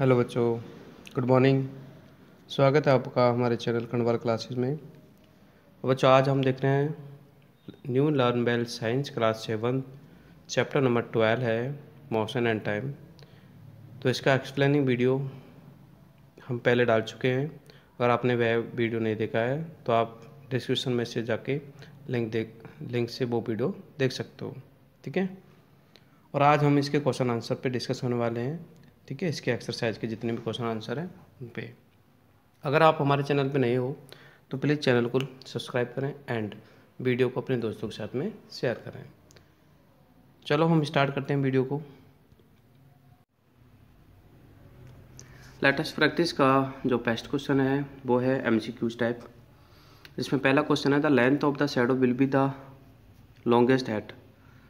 hello बच्चों good morning स्वागत है आपका हमारे चैनल कणवार क्लासेस में बच्चों आज हम देख रहे हैं new learn bell science class seven chapter number twelve है मोशन एंड टाइम तो इसका एक्सप्लेनिंग वीडियो हम पहले डाल चुके हैं अगर आपने वह वीडियो नहीं देखा है तो आप डिस्क्रिप्शन में से जाके लिंक देख लिंक से वो वीडियो देख सकते हो ठीक है और आज हम इसके क्वेश्चन आंसर पे डिस्कस होने वाले हैं ठीक है इसके एक्सरसाइज के जितने भी क्वेश्चन आंसर हैं उन पे अगर आप हमारे चैनल पे नए हो तो प्लीज़ चैनल को सब्सक्राइब करें एंड वीडियो को अपने दोस्तों के साथ में शेयर करें चलो हम स्टार्ट करते हैं वीडियो को लेटेस्ट प्रैक्टिस का जो बेस्ट क्वेश्चन है वो है एम सी क्यूज टाइप जिसमें पहला क्वेश्चन है the length of the shadow will be the longest at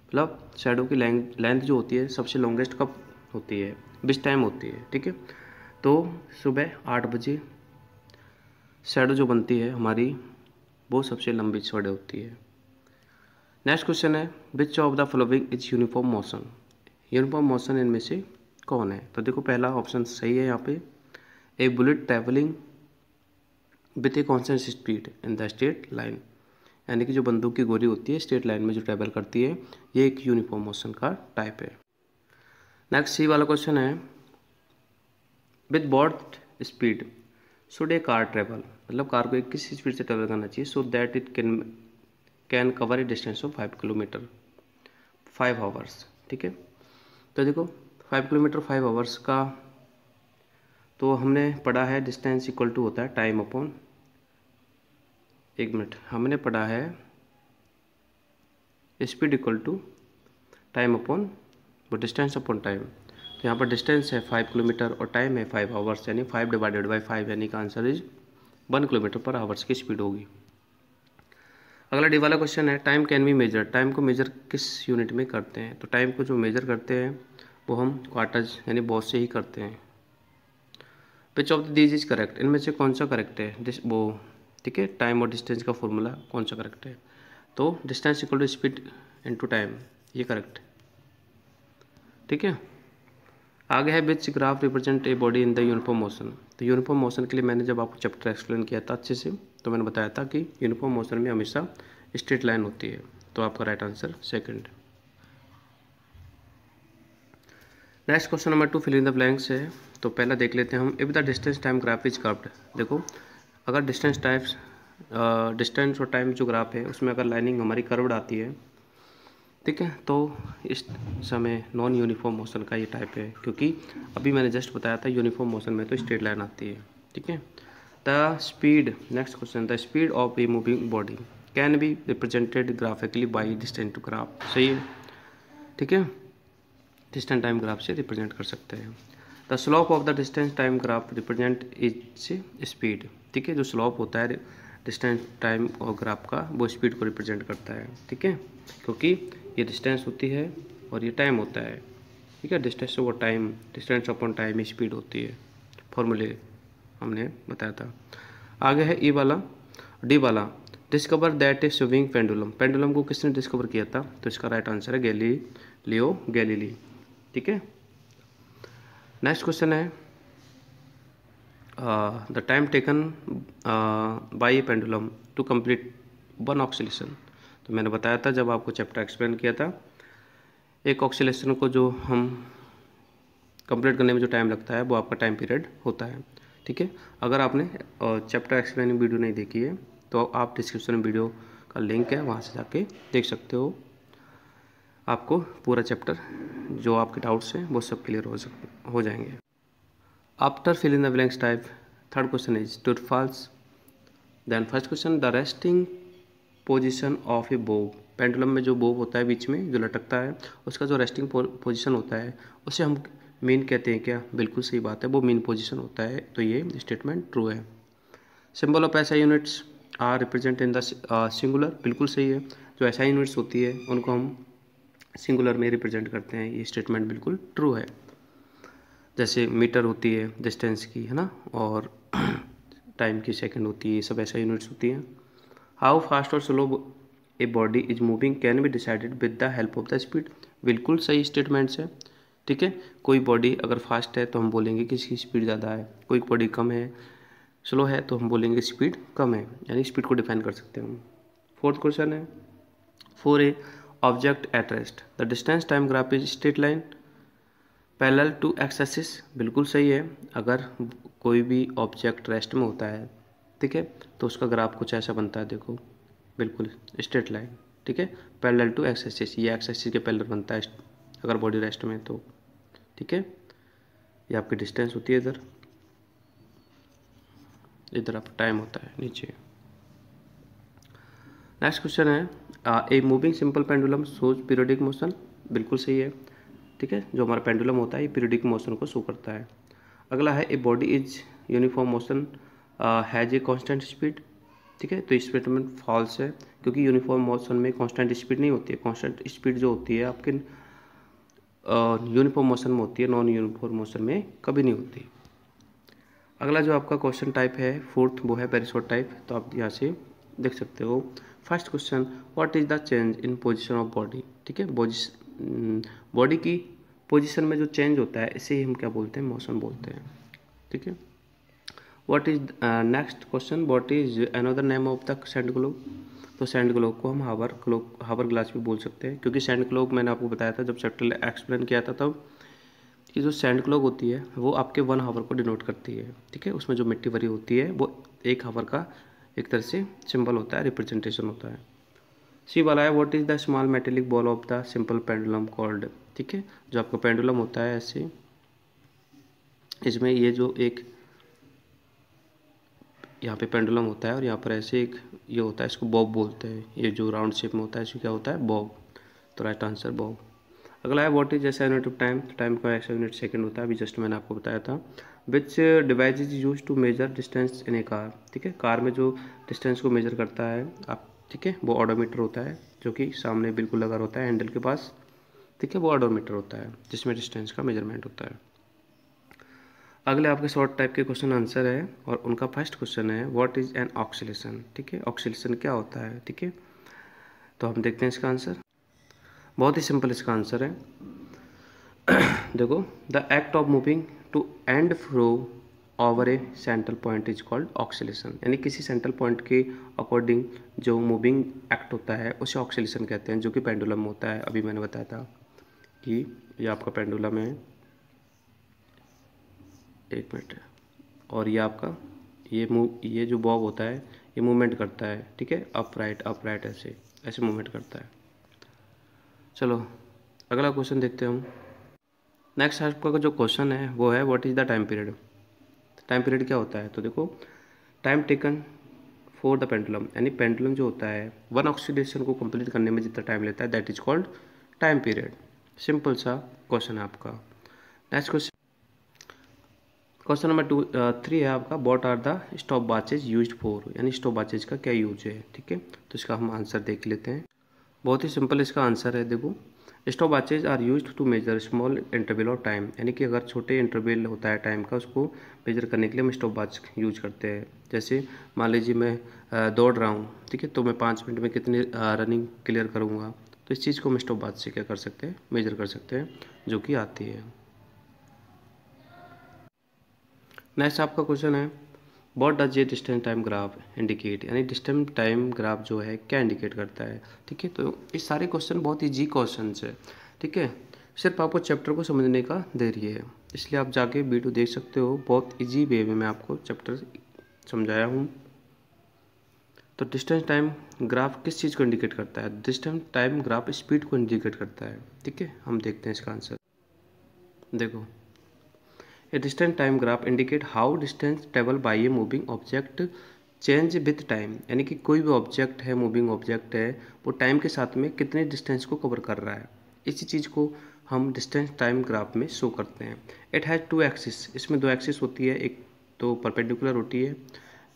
मतलब शेडो की लेंथ जो होती है सबसे लॉन्गेस्ट कब होती है बिच टाइम होती है ठीक है तो सुबह आठ बजे शेडो जो बनती है हमारी वो सबसे लंबी शेडो होती है नेक्स्ट क्वेश्चन है which of the following is uniform मौसम यूनिफॉर्म मौसम इनमें से कौन है तो देखो पहला ऑप्शन सही है यहाँ पे a bullet travelling with a constant speed in the straight line यानी कि जो बंदूक की गोली होती है स्टेट लाइन में जो ट्रैवल करती है ये एक यूनिफॉर्म मोशन का टाइप है नेक्स्ट सी वाला क्वेश्चन है with what speed should a car travel मतलब कार को एक किस स्पीड से ट्रेवल करना चाहिए so that it can can cover a distance of five kilometre five hours ठीक है तो देखो फाइव किलोमीटर फाइव आवर्स का तो हमने पढ़ा है डिस्टेंस इक्वल टू होता है टाइम अपॉन एक मिनट हमने पढ़ा है speed equal to time upon वो डिस्टेंस अपॉन टाइम तो यहाँ पर डिस्टेंस है फाइव किलोमीटर और टाइम है फाइव आवर्स यानी फाइव डिवाइडेड बाई फाइव यानी का answer is one kilometre per hours की स्पीड होगी अगला डी वाला क्वेश्चन है time can be measure time को मेजर किस यूनिट में करते हैं तो टाइम को जो मेजर करते हैं वो हम क्वार्टर्स यानी बहुत से ही करते हैं which of the these is correct इनमें से कौन सा करेक्ट है दिस वो ठीक है टाइम और डिस्टेंस का फॉर्मूला कौन सा करेक्ट है तो distance equal to speed into time ये करेक्ट ठीक है आगे है which graph represent a body in the uniform motion तो यूनिफॉर्म मोशन के लिए मैंने जब आपको चैप्टर एक्सप्लेन किया था अच्छे से तो मैंने बताया था कि यूनिफॉर्म मोशन में हमेशा स्ट्रेट लाइन होती है तो आपका right answer second next question number two filling the blanks है तो पहला देख लेते हैं हम if the distance time graph is curved देखो अगर डिस्टेंस टाइप्स डिस्टेंस और टाइम जो ग्राफ है उसमें अगर लाइनिंग हमारी कर्व्ड आती है ठीक है तो इस समय नॉन यूनिफॉर्म मोशन का ये टाइप है क्योंकि अभी मैंने जस्ट बताया था यूनिफॉर्म मोशन में तो स्ट्रेट लाइन आती है ठीक है the speed next question the speed of a moving body can be represented graphically by distant to graph सही है ठीक है डिस्टेंट टाइम ग्राफ से रिप्रेजेंट कर सकते हैं the slope of the distance time graph represent is speed ठीक है जो स्लोप होता है डिस्टेंस टाइम और ग्राफ का वो स्पीड को रिप्रेजेंट करता है ठीक है क्योंकि ये डिस्टेंस होती है और ये टाइम होता है ठीक है distance over time distance upon time speed होती है फॉर्मूले हमने बताया था आगे है ई e वाला डी वाला discover that is swing pendulum pendulum को किसने डिस्कवर किया था तो इसका राइट आंसर है गैली लियो गैलीली ठीक है नेक्स्ट क्वेश्चन है the time taken by pendulum to complete one oscillation तो मैंने बताया था जब आपको चैप्टर एक्सप्लेन किया था एक ऑक्सीलेशन को जो हम कंप्लीट करने में जो टाइम लगता है वो आपका टाइम पीरियड होता है ठीक है अगर आपने चैप्टर एक्सप्लेनिंग वीडियो नहीं देखी है तो आप डिस्क्रिप्शन में वीडियो का लिंक है वहाँ से जाके देख सकते हो आपको पूरा चैप्टर जो आपके डाउट्स हैं वो सब क्लियर हो सक हो जाएंगे after filling the blanks type third question is true false then first question the resting position of a bob pendulum में जो बोब होता है बीच में जो लटकता है उसका जो रेस्टिंग पोजिशन होता है उसे हम मीन कहते हैं क्या बिल्कुल सही बात है वो मीन पोजिशन होता है तो ये स्टेटमेंट ट्रू है symbol of SI units are represent in the singular बिल्कुल सही है जो ऐसा यूनिट्स होती है उनको हम सिंगुलर में रिप्रेजेंट करते हैं ये स्टेटमेंट बिल्कुल ट्रू है जैसे मीटर होती है डिस्टेंस की है ना और टाइम की सेकंड होती है ये सब ऐसा यूनिट्स होती हैं हाउ फास्ट और slow a body is moving can be decided with the help of the speed बिल्कुल सही स्टेटमेंट्स है ठीक है कोई बॉडी अगर फास्ट है तो हम बोलेंगे कि इसकी स्पीड ज़्यादा है कोई बॉडी कम है स्लो है तो हम बोलेंगे स्पीड कम है यानी स्पीड को डिफाइन कर सकते हैं हम फोर्थ क्वेश्चन है for a object at rest the distance time graph is straight line parallel to axis बिल्कुल सही है अगर कोई भी ऑब्जेक्ट रेस्ट में होता है ठीक है तो उसका ग्राफ कुछ ऐसा बनता है देखो बिल्कुल स्ट्रेट लाइन ठीक है पैरेलल टू एक्स एक्सिस ये एक्स एक्सिस के पैरेलल बनता है अगर बॉडी रेस्ट में तो ठीक है ये आपकी डिस्टेंस होती है इधर इधर आपका टाइम होता है नीचे नेक्स्ट क्वेश्चन है a moving simple pendulum shows periodic motion बिल्कुल सही है ठीक है जो हमारा पेंडुलम होता है ये पीरियडिक मोशन को शो करता है अगला है a body is uniform motion has a constant speed ठीक है तो स्टेटमेंट फॉल्स तो है क्योंकि यूनिफॉर्म मौसम में कॉन्स्टेंट स्पीड नहीं होती है कॉन्स्टेंट स्पीड जो होती है आपके यूनिफॉर्म मौसम में होती है नॉन यूनिफॉर्म मोशन में कभी नहीं होती अगला जो आपका क्वेश्चन टाइप है फोर्थ वो है पेरिसोड टाइप तो आप यहाँ से देख सकते हो first question what is the change in position of body ठीक है बॉडी हम्म, की पोजिशन में जो चेंज होता है इसे ही हम क्या बोलते हैं मौसम बोलते हैं ठीक है what is next question what is another name of the sand globe तो सेंड ग्लोब को हम हावर क्लोक हावर ग्लास भी बोल सकते हैं क्योंकि सेंड ग्लोब मैंने आपको बताया था जब चैप्टर एक्सप्लेन किया था तब कि जो सेंड क्लोक होती है वो आपके वन हावर को डिनोट करती है ठीक है उसमें जो मिट्टी भरी होती है वो एक हावर का एक तरह से सिंबल होता है रिप्रेजेंटेशन होता है सी वाला है what is the small metallic ball of the simple pendulum called ठीक है जो आपका पेंडुलम होता है ऐसे इसमें ये जो एक यहाँ पे पेंडुलम होता है और यहाँ पर ऐसे एक ये होता है इसको बॉब बोलते हैं ये जो राउंड शेप में होता है इसको क्या होता है बॉब तो राइट आंसर बॉब अगला है what is SI unit of time time का एक्स यूनिट सेकेंड होता है अभी जस्ट मैंने आपको बताया था which device is use to measure distance in a car ठीक है कार में जो डिस्टेंस को मेजर करता है आप ठीक है वो ऑडोमीटर होता है जो कि सामने बिल्कुल लगा होता है हैंडल के पास ठीक है वो ऑडोमीटर होता है जिसमें डिस्टेंस का मेजरमेंट होता है अगले आपके शॉर्ट टाइप के क्वेश्चन आंसर है और उनका फर्स्ट क्वेश्चन है व्हाट इज़ एन ऑक्सीलेशन ठीक है ऑक्सीलेशन क्या होता है ठीक है तो हम देखते हैं इसका आंसर बहुत ही सिंपल इसका आंसर है देखो the act of moving to and fro over a central point is called oscillation यानी किसी सेंट्रल पॉइंट के अकॉर्डिंग जो मूविंग एक्ट होता है उसे ऑक्सीलेशन कहते हैं जो कि पेंडुलम होता है अभी मैंने बताया था कि ये आपका पेंडुलम है एक मिनट और ये आपका ये मूव ये जो बॉब होता है ये मूवमेंट करता है ठीक है अप राइट अप राइट ऐसे ऐसे मूवमेंट करता है चलो अगला क्वेश्चन देखते हैं हम नेक्स्ट आपका जो क्वेश्चन है वो है what is the time period time period क्या होता है तो देखो time taken for the pendulum यानी पेंडुलम जो होता है वन ऑक्सीडेशन को कंप्लीट करने में जितना टाइम लेता है that is called time period simple सा क्वेश्चन है आपका next question question number two three है आपका what are the stopwatches use for यानी स्टॉप बाचेज का क्या यूज है ठीक है तो इसका हम आंसर देख लेते हैं बहुत ही सिंपल इसका आंसर है देखो stopwatches are use to measure small interval of time यानी कि अगर छोटे इंटरवल होता है टाइम का उसको मेजर करने के लिए हम स्टॉप बाच यूज करते हैं जैसे मान लीजिए मैं uh, दौड़ रहा हूँ ठीक है तो मैं पाँच मिनट में कितनी रनिंग क्लियर करूँगा तो इस चीज़ को हम स्टॉप बाच से क्या कर सकते हैं मेजर कर सकते हैं जो कि आती है नेक्स्ट आपका क्वेश्चन है वॉट डज ये डिस्टेंस टाइम ग्राफ इंडिकेट यानी डिस्टेंस टाइम ग्राफ जो है क्या इंडिकेट करता है ठीक है तो ये सारे क्वेश्चन बहुत ईजी क्वेश्चन है ठीक है सिर्फ आपको चैप्टर को समझने का देरी है इसलिए आप जाके वीडियो देख सकते हो बहुत इजी वे में मैं आपको चैप्टर समझाया हूँ तो डिस्टेंस टाइम ग्राफ किस चीज़ को इंडिकेट करता है डिस्टेंस टाइम ग्राफ स्पीड को इंडिकेट करता है ठीक है हम देखते हैं इसका आंसर देखो a distance time graph indicate how distance travel by a moving object change with time यानी कि कोई भी ऑब्जेक्ट है मूविंग ऑब्जेक्ट है वो टाइम के साथ में कितने डिस्टेंस को कवर कर रहा है इसी चीज़ को हम डिस्टेंस टाइम ग्राफ में शो करते हैं इट हैज़ टू एक्सिस इसमें दो एक्सिस होती है एक तो परपेंडिकुलर होती है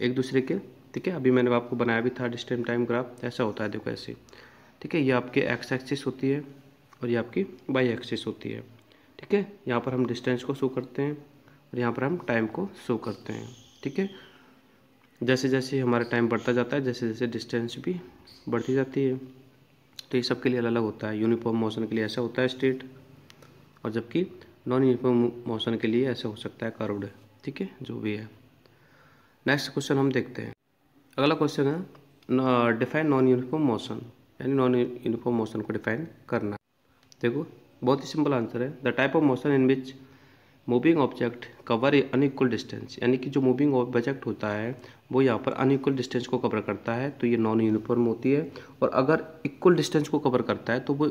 एक दूसरे के ठीक है अभी मैंने आपको बनाया भी था डिस्टेंस टाइम ग्राफ ऐसा होता है देखो ऐसे ठीक है ये आपके एक्स एक्सिस होती है और ये आपकी वाई एक्सिस होती है ठीक है यहाँ पर हम डिस्टेंस को शो करते हैं और यहाँ पर हम टाइम को शो करते हैं ठीक है जैसे जैसे हमारा टाइम बढ़ता जाता है जैसे जैसे डिस्टेंस भी बढ़ती जाती है तो ये सब के लिए अलग अलग होता है यूनिफॉर्म मोशन के लिए ऐसा होता है स्ट्रेट और जबकि नॉन यूनिफॉर्म मोशन के लिए ऐसा हो सकता है कर्व्ड ठीक है जो भी है नेक्स्ट क्वेश्चन हम देखते हैं अगला क्वेश्चन है डिफाइन नॉन यूनिफॉर्म मोशन यानी नॉन यूनिफॉर्म मोशन को डिफाइन करना देखो बहुत ही सिंपल आंसर है the type of motion in which moving object cover a unequal distance यानी कि जो मूविंग ऑब्जेक्ट होता है वो यहाँ पर अनइक्वल डिस्टेंस को कवर करता है तो ये नॉन यूनिफॉर्म होती है और अगर इक्वल डिस्टेंस को कवर करता है तो वो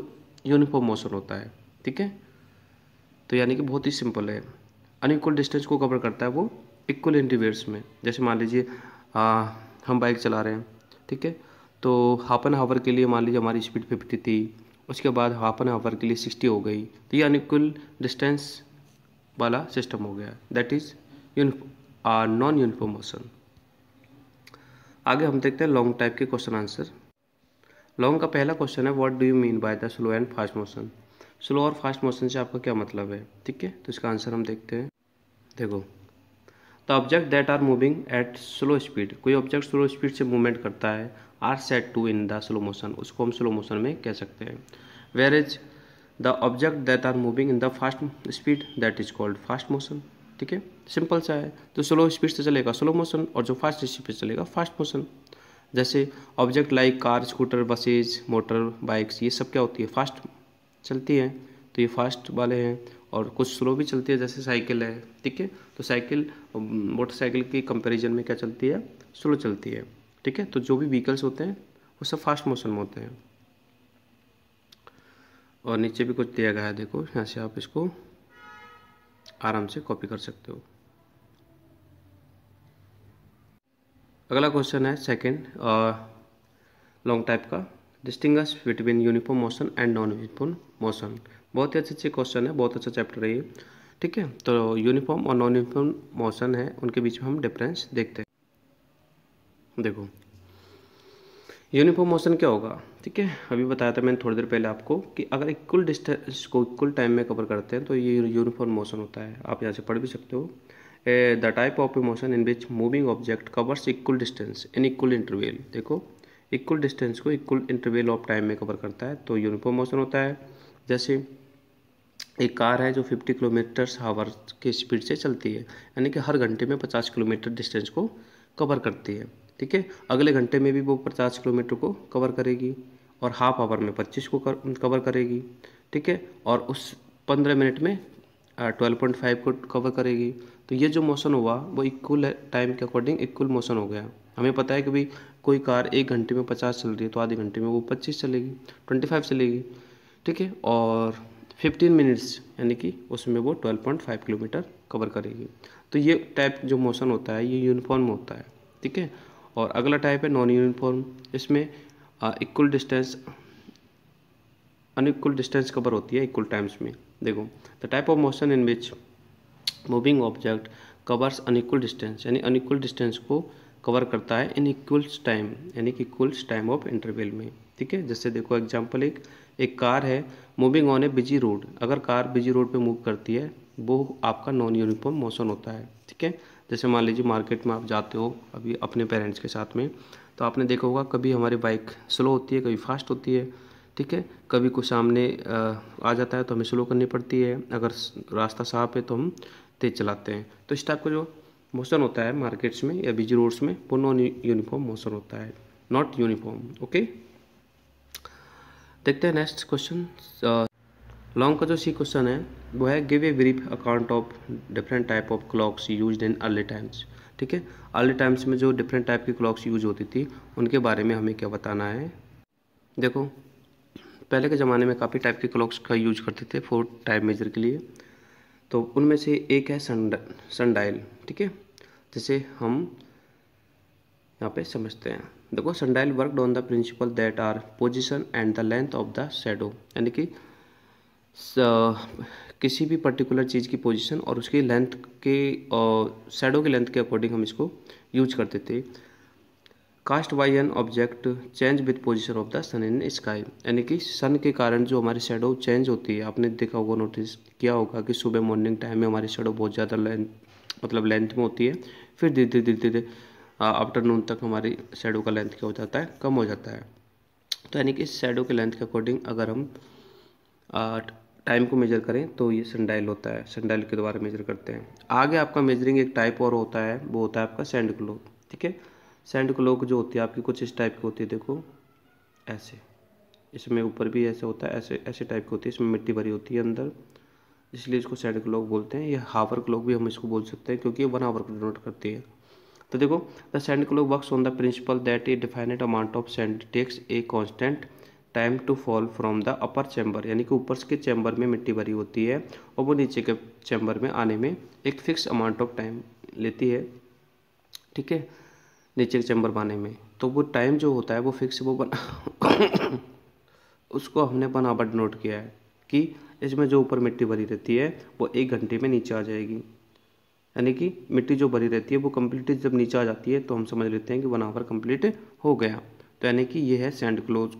यूनिफॉर्म मोशन होता है ठीक है तो यानी कि बहुत ही सिंपल है अनइक्वल डिस्टेंस को कवर करता है वो इक्वल इंटीवियर्स में जैसे मान लीजिए हम बाइक चला रहे हैं ठीक है तो हाफ एन हावर के लिए मान लीजिए हमारी स्पीड फिफ्टी थी उसके बाद हाफ एन हावर के लिए सिक्सटी हो गई तो ये अनइक्वल डिस्टेंस वाला सिस्टम हो गया that is non uniform motion आगे हम देखते हैं लॉन्ग टाइप के क्वेश्चन आंसर लॉन्ग का पहला क्वेश्चन है what do you mean by the slow and fast motion slow और फास्ट मोशन से आपका क्या मतलब है ठीक है तो इसका आंसर हम देखते हैं देखो the object that are moving at slow speed कोई ऑब्जेक्ट स्लो स्पीड से मूवमेंट करता है are set to in the slow motion उसको हम स्लो मोशन में कह सकते हैं where is the object that are moving in the fast speed that is called fast motion ठीक है सिंपल सा है तो स्लो स्पीड से चलेगा स्लो मोशन और जो फास्ट स्पीड से चलेगा फास्ट मोशन जैसे object like car scooter buses motor bikes ये सब क्या होती है फास्ट चलती है तो ये फास्ट वाले हैं और कुछ स्लो भी चलती है जैसे साइकिल है ठीक है तो साइकिल मोटरसाइकिल की कंपैरिजन में क्या चलती है स्लो चलती है ठीक है तो जो भी व्हीकल्स होते हैं वो सब फास्ट मोशन में होते हैं और नीचे भी कुछ दिया गया है देखो यहाँ से आप इसको आराम से कॉपी कर सकते हो अगला क्वेश्चन है सेकंड लॉन्ग टाइप का distinguish between uniform motion and non uniform motion बहुत ही अच्छे अच्छे क्वेश्चन है बहुत अच्छा चैप्टर है ये ठीक है तो यूनिफॉर्म और नॉन यूनिफॉर्म मोशन है उनके बीच में हम डिफरेंस देखते हैं देखो यूनिफॉर्म मोशन क्या होगा ठीक है अभी बताया था मैंने थोड़ी देर पहले आपको कि अगर इक्वल डिस्टेंस को इक्वल टाइम में कवर करते हैं तो ये यूनिफॉर्म मोशन होता है आप यहाँ से पढ़ भी सकते हो the type of motion in which moving object covers equal distance in equal interval देखो इक्वल डिस्टेंस को इक्वल इंटरवेल ऑफ टाइम में कवर करता है तो यूनिफॉर्म मोशन होता है जैसे एक कार है जो 50 किलोमीटर हावर के स्पीड से चलती है यानी कि हर घंटे में 50 किलोमीटर डिस्टेंस को कवर करती है ठीक है अगले घंटे में भी वो पचास किलोमीटर को कवर करेगी और हाफ आवर में पच्चीस को कर, कवर करेगी ठीक है और उस पंद्रह मिनट में ट्वेल्व पॉइंट फाइव को कवर करेगी तो ये जो मोशन हुआ वो इक्वल टाइम के अकॉर्डिंग इक्वल मोशन हो गया हमें पता है कि भाई कोई कार एक घंटे में पचास चल रही है तो आधे घंटे में वो पच्चीस चलेगी ट्वेंटी फाइव चलेगी ठीक है और फिफ्टीन मिनट्स यानी कि उसमें वो twelve point five kilometre cover करेगी तो ये टाइप जो मोशन होता है ये यूनिफॉर्म होता है ठीक है और अगला टाइप है नॉन यूनिफॉर्म इसमें equal distance unequal distance cover होती है इक्वल टाइम्स में देखो the type of motion in which moving object covers unequal distance यानी अनइक्वल डिस्टेंस को कवर करता है इन इक्वल टाइम यानी कि इक्वल टाइम ऑफ इंटरवेल में ठीक है जैसे देखो एग्जाम्पल एक एक कार है moving on a busy road अगर कार बिजी रोड पे मूव करती है वो आपका नॉन यूनिफॉर्म मोशन होता है ठीक है जैसे मान लीजिए मार्केट में आप जाते हो अभी अपने पेरेंट्स के साथ में तो आपने देखा होगा कभी हमारी बाइक स्लो होती है कभी फास्ट होती है ठीक है कभी कुछ सामने आ जाता है तो हमें स्लो करनी पड़ती है अगर रास्ता साफ है तो हम तेज़ चलाते हैं तो इस टाइप का जो मोशन होता है मार्केट्स में या बिजी रोड्स में वो नॉन यूनिफॉर्म मोशन होता है नॉट यूनिफॉर्म ओके देखते हैं नेक्स्ट क्वेश्चन लॉन्ग का जो सी क्वेश्चन है वो है give a brief account of different type of clocks use in early times ठीक है अर्ली टाइम्स में जो डिफरेंट टाइप की क्लॉक्स यूज होती थी उनके बारे में हमें क्या बताना है देखो पहले के ज़माने में काफ़ी टाइप के क्लॉक्स का यूज करते थे फोर टाइम मेजर के लिए तो उनमें से एक है सन सन डायल ठीक है जिसे हम यहाँ पे समझते हैं देखो sundial worked on the principle that are position and the length of the shadow यानी कि किसी भी पर्टिकुलर चीज़ की पोजीशन और उसकी लेंथ के शेडो की लेंथ के अकॉर्डिंग हम इसको यूज करते थे cast by an object change with position of the sun in sky यानी कि सन के कारण जो हमारी शेडो चेंज होती है आपने देखा होगा नोटिस किया होगा कि सुबह मॉर्निंग टाइम में हमारी शेडो बहुत ज़्यादा लेंथ मतलब लेंथ में होती है फिर धीरे धीरे धीरे धीरे आफ्टरनून तक हमारी शेडो का लेंथ क्या हो जाता है कम हो जाता है तो यानी कि इस शेडो के लेंथ के अकॉर्डिंग अगर हम टाइम को मेजर करें तो ये सेंडाइल होता है सेंडाइल के द्वारा मेजर करते हैं आगे आपका मेजरिंग एक टाइप और होता है वो होता है आपका सेंड क्लोक ठीक है सेंड क्लोक जो होती है आपकी कुछ इस टाइप की होती है देखो ऐसे इसमें ऊपर भी ऐसे होता है ऐसे ऐसे टाइप की होती है इसमें मिट्टी भरी होती है अंदर इसलिए इसको सेंड क्लॉक बोलते हैं या हावर क्लॉक भी हम इसको बोल सकते हैं क्योंकि ये वन आवर को करती है तो देखो the sand clock work on the principle that a definite amount of sand takes a constant time to fall from the upper chamber यानी कि ऊपर के चैम्बर में मिट्टी भरी होती है और वो नीचे के चैम्बर में आने में एक फिक्स अमाउंट ऑफ टाइम लेती है ठीक है नीचे के चैम्बर बनाने में तो वो टाइम जो होता है वो फिक्स वो बना उसको हमने बनावट नोट किया है कि इसमें जो ऊपर मिट्टी भरी रहती है वो एक घंटे में नीचे आ जाएगी यानी कि मिट्टी जो भरी रहती है वो कम्प्लीट जब नीचे आ जाती है तो हम समझ लेते हैं कि वन आवर कम्प्लीट हो गया तो यानी कि ये है सैंड क्लोज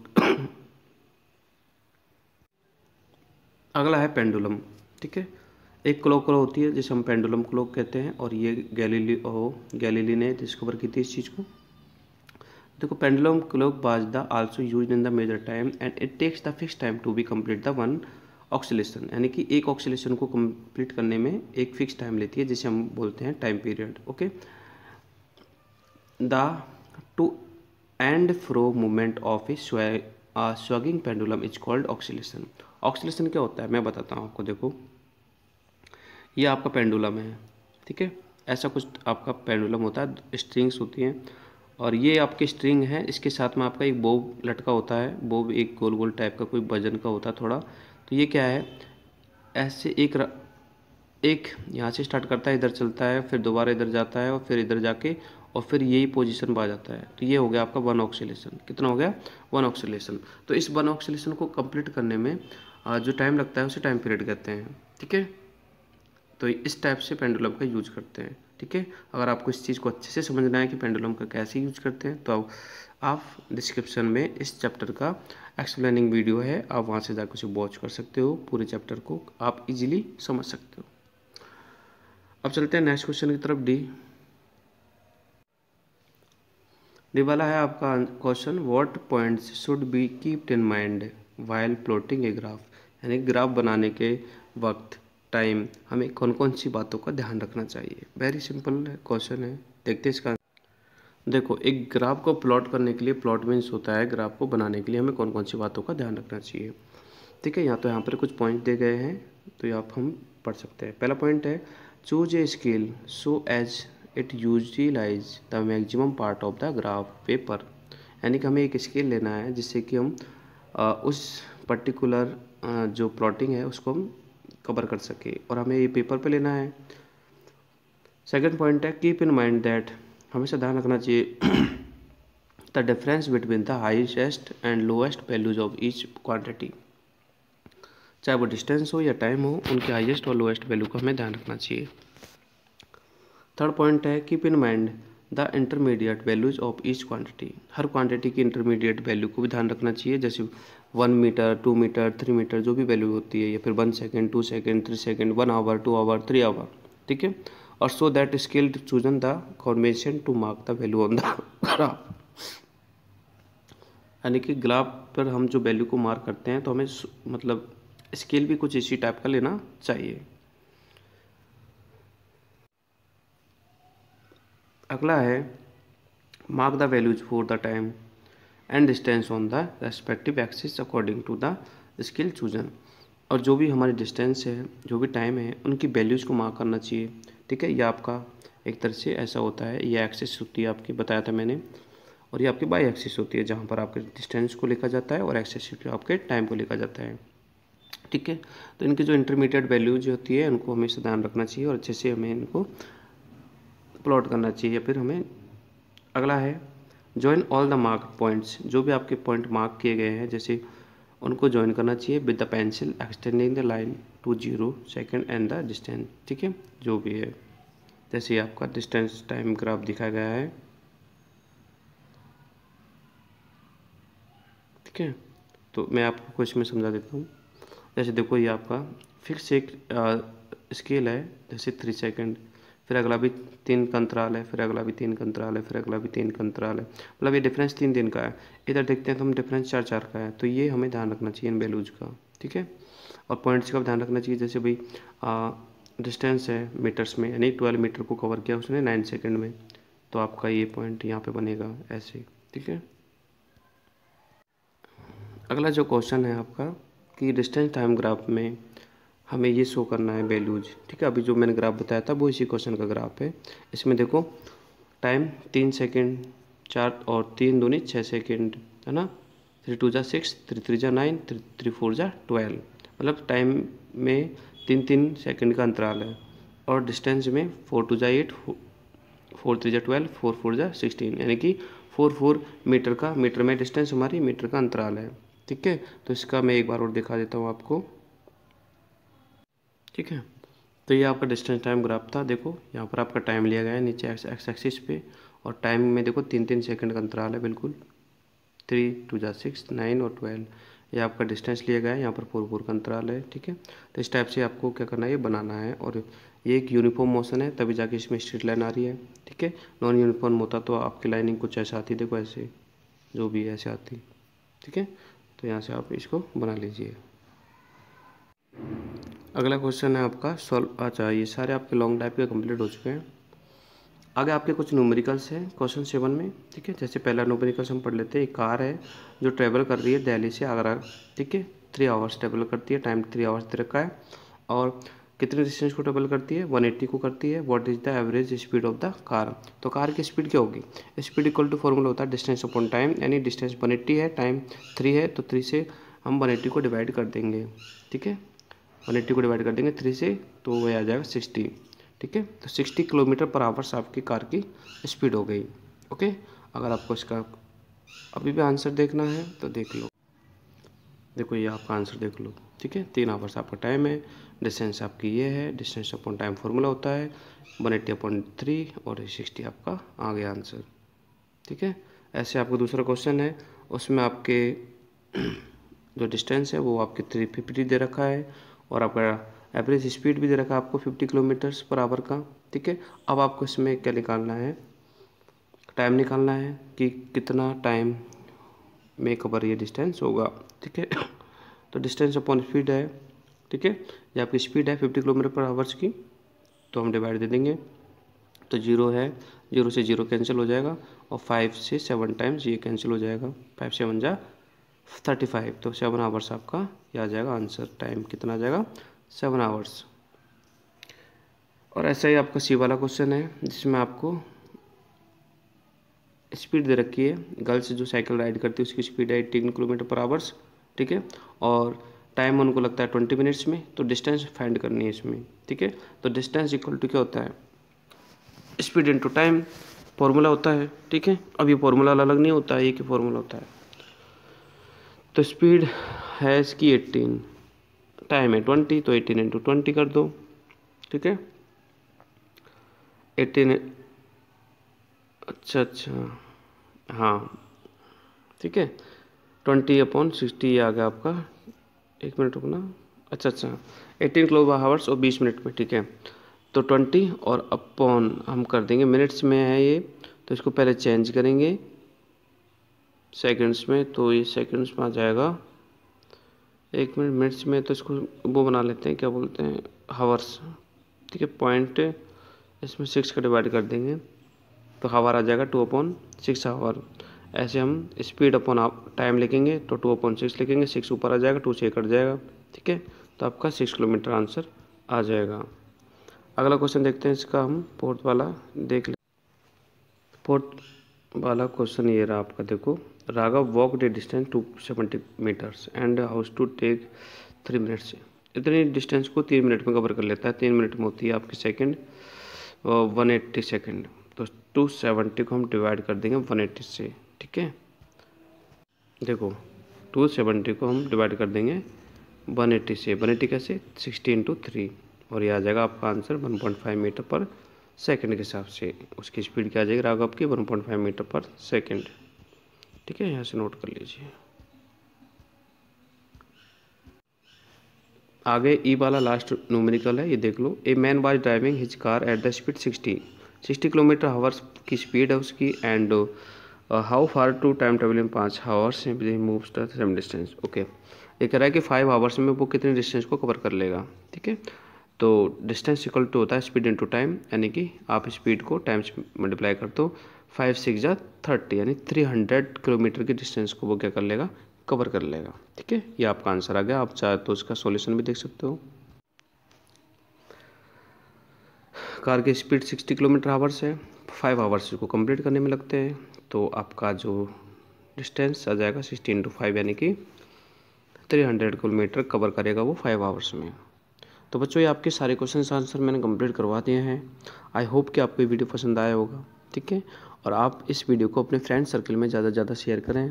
अगला है पेंडुलम ठीक है एक क्लॉक होती है जिसे हम पेंडुलम क्लॉक कहते हैं और ये गैलीली ओ गैलीली ने डिस्कवर की थी इस चीज़ को देखो pendulum clock was the also use in the measure time and it takes the fix time to be complete the one oscillation यानी कि एक ऑक्सीलेशन को कम्प्लीट करने में एक फिक्स टाइम लेती है जिसे हम बोलते हैं time period okay the to and fro movement of a swinging pendulum is called oscillation oscillation क्या होता है मैं बताता हूँ आपको देखो ये आपका पेंडुलम है ठीक है ऐसा कुछ आपका पेंडुलम होता है स्ट्रिंग्स होती हैं और ये आपके स्ट्रिंग है इसके साथ में आपका एक बोब लटका होता है बोब एक गोल गोल टाइप का कोई वजन का होता है थोड़ा तो ये क्या है ऐसे एक र... एक यहाँ से स्टार्ट करता है इधर चलता है फिर दोबारा इधर जाता है और फिर इधर जाके और फिर यही पोजीशन पर आ जाता है तो ये हो गया आपका वन ऑक्सीलेशन कितना हो गया वन ऑक्सीलेशन तो इस वन ऑक्सीलेशन को कंप्लीट करने में जो टाइम लगता है उसे टाइम पीरियड कहते हैं ठीक है तो इस टाइप से पेंडुलम का यूज करते हैं ठीक है अगर आपको इस चीज़ को अच्छे से समझना है कि पेंडुलम का कैसे यूज करते हैं तो आप डिस्क्रिप्शन में इस चैप्टर का एक्सप्लेनिंग वीडियो है आप वहाँ से जाकर उसे वॉच कर सकते हो पूरे चैप्टर को आप इजीली समझ सकते हो अब चलते हैं नेक्स्ट क्वेश्चन की तरफ डी डी वाला है आपका question what points should be kept in mind while plotting a graph यानी ग्राफ बनाने के वक्त टाइम हमें कौन कौन सी बातों का ध्यान रखना चाहिए वेरी सिंपल क्वेश्चन है देखते हैं इसका देखो एक ग्राफ को प्लॉट करने के लिए प्लॉट मीन्स होता है ग्राफ को बनाने के लिए हमें कौन कौन सी बातों का ध्यान रखना चाहिए ठीक है यहाँ तो यहाँ पर कुछ पॉइंट दे गए हैं तो ये आप हम पढ़ सकते हैं पहला पॉइंट है choose a scale so as it utilise the maximum part of the graph paper यानी कि हमें एक स्केल लेना है जिससे कि हम आ, उस पर्टिकुलर जो प्लॉटिंग है उसको हम कवर कर सके और हमें ये पेपर पे लेना है सेकेंड पॉइंट है कीप इन माइंड दैट हमेशा ध्यान रखना चाहिए the difference between the highest and lowest values of each quantity चाहे वो डिस्टेंस हो या टाइम हो उनके हाइएस्ट और लोएस्ट वैल्यू का हमें ध्यान रखना चाहिए थर्ड पॉइंट है keep in mind the intermediate values of each quantity हर क्वांटिटी की इंटरमीडिएट वैल्यू को भी ध्यान रखना चाहिए जैसे one metre two metre three metre जो भी वैल्यू होती है या फिर one second two second three second one hour two hour three hour ठीक है और so that scale chosen the convention to mark the value on the graph यानी कि ग्राफ पर हम जो वैल्यू को मार्क करते हैं तो हमें मतलब स्केल भी कुछ इसी टाइप का लेना चाहिए अगला है mark the values for the time and distance on the respective axis according to the scale chosen और जो भी हमारे डिस्टेंस है जो भी टाइम है उनकी वैल्यूज़ को मार्क करना चाहिए ठीक है ये आपका एक तरह से ऐसा होता है ये एक्सिस होती है आपकी बताया था मैंने और ये आपकी बाई एक्सिस होती है जहाँ पर आपके डिस्टेंस को लिखा जाता है और एक्सिस आपके टाइम को लिखा जाता है ठीक है तो इनकी जो इंटरमीडिएट वैल्यूज होती है उनको हमें ध्यान रखना चाहिए और अच्छे से हमें इनको प्लॉट करना चाहिए फिर हमें अगला है join all the mark points जो भी आपके पॉइंट मार्क किए गए हैं जैसे उनको ज्वाइन करना चाहिए with the pencil extending the line to zero second and the distance ठीक है जो भी है जैसे आपका डिस्टेंस टाइम ग्राफ दिखाया गया है ठीक है तो मैं आपको कुछ में समझा देता हूँ जैसे देखो ये आपका फिक्स एक स्केल है जैसे थ्री सेकेंड फिर अगला भी तीन का अंतराल है फिर अगला भी तीन का अंतराल है फिर अगला भी तीन का अंतराल है मतलब ये डिफरेंस तीन दिन का है इधर देखते हैं तो हम डिफरेंस चार चार का है तो ये हमें ध्यान रखना चाहिए इन वैल्यूज का ठीक है और पॉइंट्स का ध्यान रखना चाहिए जैसे भाई डिस्टेंस है मीटर्स में यानी ट्वेल्व मीटर को कवर किया उसने नाइन सेकेंड में तो आपका ये पॉइंट यहाँ पर बनेगा ऐसे ठीक है अगला जो क्वेश्चन है आपका कि डिस्टेंस टाइम ग्राफ में हमें ये शो करना है वैल्यूज ठीक है अभी जो मैंने ग्राफ बताया था वो इसी क्वेश्चन का ग्राफ है इसमें देखो टाइम तीन सेकेंड चार और तीन दूनी छः सेकेंड है ना थ्री टू जा सिक्स थ्री थ्री जा नाइन थ्री थ्री फोर जा ट्वेल्व मतलब टाइम में तीन तीन सेकेंड का अंतराल है और डिस्टेंस में फोर टू जा एट फोर थ्री जा ट्वेल्व फोर फोर जा सिक्सटीन यानी कि फोर फोर मीटर का मीटर में डिस्टेंस हमारी मीटर का अंतराल है ठीक है तो इसका मैं एक बार और दिखा देता हूँ आपको ठीक है तो ये आपका डिस्टेंस टाइम ग्राफ था देखो यहाँ पर आपका टाइम लिया गया है नीचे एक्स एक्स एक्सिस पे और टाइम में देखो तीन तीन सेकंड का अंतराल है बिल्कुल थ्री टू जा सिक्स नाइन और ट्वेल्व ये आपका डिस्टेंस लिया गया है यहाँ पर फोर फोर का अंतराल है ठीक है तो इस टाइप से आपको क्या करना है ये बनाना है और ये एक यूनिफॉर्म मोशन है तभी जाके इसमें स्ट्रीट लाइन आ रही है ठीक है नॉन यूनिफॉर्म होता तो आपकी लाइनिंग कुछ ऐसा आती देखो ऐसे जो भी ऐसे आती ठीक है तो यहाँ से आप इसको बना लीजिए अगला क्वेश्चन है आपका सॉल्व अच्छा ये सारे आपके लॉन्ग टाइप के कंप्लीट हो चुके हैं आगे आपके कुछ न्यूमेरिकल्स हैं क्वेश्चन सेवन में ठीक है जैसे पहला न्यूमेरिकल्स हम पढ़ लेते हैं एक कार है जो ट्रेवल कर रही है दिल्ली से आगरा ठीक है थ्री आवर्स ट्रेवल करती है टाइम थ्री आवर्स तक का है और कितने डिस्टेंस को ट्रेवल करती है एट्टी को करती है what is the average speed of the car तो कार की स्पीड क्या होगी स्पीड इक्वल टू फॉर्मूला होता है डिस्टेंस अपॉन टाइम यानी डिस्टेंस एट्टी है टाइम थ्री है तो थ्री से हम 180 को डिवाइड कर देंगे ठीक है और एट्टी को डिवाइड कर देंगे थ्री से तो वह आ जाएगा सिक्सटी ठीक है तो सिक्सटी किलोमीटर पर आवर्स आपकी कार की स्पीड हो गई ओके अगर आपको इसका अभी भी आंसर देखना है तो देख लो देखो ये आपका आंसर देख लो ठीक है तीन आवर्स आपका टाइम है डिस्टेंस आपकी ये है डिस्टेंस अपॉन टाइम फॉर्मूला होता है वन एट्टी अपॉन थ्री और सिक्सटी आपका आ गया आंसर ठीक है ऐसे आपका दूसरा क्वेश्चन है उसमें आपके जो डिस्टेंस है वो आपके थ्री फिफ्टी दे रखा है और आपका एवरेज स्पीड भी दे रखा है आपको फिफ्टी किलोमीटर्स पर आवर का ठीक है अब आपको इसमें क्या निकालना है टाइम निकालना है कि कितना टाइम में कवर ये डिस्टेंस होगा ठीक है तो डिस्टेंस अपॉन स्पीड है ठीक है या आपकी स्पीड है फिफ्टी किलोमीटर पर आवर्स की तो हम डिवाइड दे देंगे तो जीरो है जीरो से जीरो कैंसिल हो जाएगा और फाइव से सेवन टाइम्स ये कैंसिल हो जाएगा फाइव सेवन जा थर्टी फाइव तो सेवन आवर्स आपका यह आ जाएगा आंसर टाइम कितना आ जाएगा सेवन आवर्स और ऐसा ही आपका सी वाला क्वेश्चन है जिसमें आपको स्पीड दे रखी है गर्ल्स जो साइकिल राइड करती है उसकी स्पीड है एटीन किलोमीटर पर आवर्स ठीक है और टाइम उनको लगता है ट्वेंटी मिनट्स में तो डिस्टेंस फाइंड करनी है इसमें ठीक है तो डिस्टेंस इक्वल टू क्या होता है स्पीड इंटू टाइम फॉर्मूला होता है ठीक है अब ये फॉर्मूला अलग नहीं होता है एक ही फॉर्मूला होता है तो स्पीड है इसकी एट्टीन टाइम है ट्वेंटी तो एटीन इंटू ट्वेंटी कर दो ठीक है एटीन अच्छा अच्छा हाँ ठीक है ट्वेंटी अपॉन सिक्सटी आ गया आपका एक मिनट रुकना अच्छा अच्छा एटीन किलो हावर्स और बीस मिनट में ठीक है तो ट्वेंटी और अपॉन हम कर देंगे मिनट्स में है ये तो इसको पहले चेंज करेंगे सेकंड्स में तो ये सेकंड्स में आ जाएगा एक मिनट मिनट्स में तो इसको वो बना लेते हैं क्या बोलते हैं हावर्स ठीक है पॉइंट इसमें सिक्स का डिवाइड कर देंगे तो हावर आ जाएगा टू अपॉन सिक्स हावर ऐसे हम स्पीड अपॉन आप टाइम लिखेंगे तो टू अपॉन सिक्स लिखेंगे सिक्स ऊपर आ जाएगा टू से कट जाएगा ठीक है तो आपका सिक्स किलोमीटर आंसर आ जाएगा अगला क्वेश्चन देखते हैं इसका हम फोर्थ वाला देख लें फोर्थ वाला क्वेश्चन ये रहा आपका देखो Raghav walk the distance two seventy metres and house to take three minutes इतनी डिस्टेंस को तीन मिनट में कवर कर लेता है तीन मिनट में होती है आपकी सेकेंड वन एट्टी सेकेंड तो टू सेवेंटी को हम डिवाइड कर देंगे वन एट्टी से ठीक है देखो टू सेवेंटी को हम डिवाइड कर देंगे वन एट्टी से वन एट्टी कैसे सिक्सटी इंटू थ्री और ये आ जाएगा आपका answer one point five metre per second के हिसाब से उसकी स्पीड क्या आ जाएगी राघव की one point five metre per second ठीक है यहाँ से नोट कर लीजिए आगे ई e वाला लास्ट न्यूमेरिकल है ये देख लो a man was driving his car at the speed sixty sixty kilometre hours की स्पीड है उसकी and how far two time travelling पाँच hours move same distance okay ये कह रहा है कि फाइव हावर्स में वो कितने डिस्टेंस को कवर कर लेगा ठीक है तो डिस्टेंस इक्वल टू होता है स्पीड टू टाइम यानी कि आप स्पीड को टाइम से मल्टीप्लाई कर दो फाइव सिक्स या थर्टी यानी थ्री हंड्रेड किलोमीटर की डिस्टेंस को वो क्या कर लेगा कवर कर लेगा ठीक है ये आपका आंसर आ गया आप चाहे तो उसका सोल्यूशन भी देख सकते हो कार की स्पीड सिक्सटी किलोमीटर आवर्स है फाइव आवर्स इसको कंप्लीट करने में लगते हैं तो आपका जो डिस्टेंस आ जाएगा सिक्सटी इंटू फाइव यानी कि थ्री हंड्रेड किलोमीटर कवर करेगा वो फाइव आवर्स में तो बच्चों ये आपके सारे क्वेश्चन आंसर मैंने कंप्लीट करवा दिए हैं आई होप कि आपको ये वीडियो पसंद आया होगा ठीक है और आप इस वीडियो को अपने फ्रेंड सर्कल में ज़्यादा से ज़्यादा शेयर करें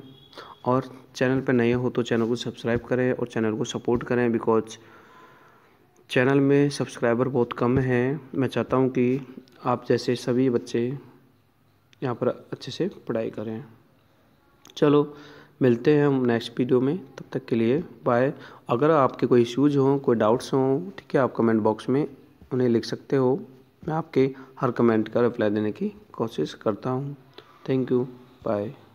और चैनल पर नए हो तो चैनल को सब्सक्राइब करें और चैनल को सपोर्ट करें बिकॉज चैनल में सब्सक्राइबर बहुत कम हैं मैं चाहता हूँ कि आप जैसे सभी बच्चे यहाँ पर अच्छे से पढ़ाई करें चलो मिलते हैं हम नेक्स्ट वीडियो में तब तक के लिए बाय अगर आपके कोई इश्यूज़ हों कोई डाउट्स हों ठीक है आप कमेंट बॉक्स में उन्हें लिख सकते हो मैं आपके हर कमेंट का रिप्लाई देने की कोशिश करता हूँ थैंक यू बाय